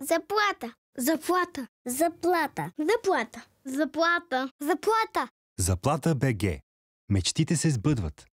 Заплата. Заплата. Заплата. Заплата. Заплата. Заплата. Заплата БГ. Мечтите се сбъдват.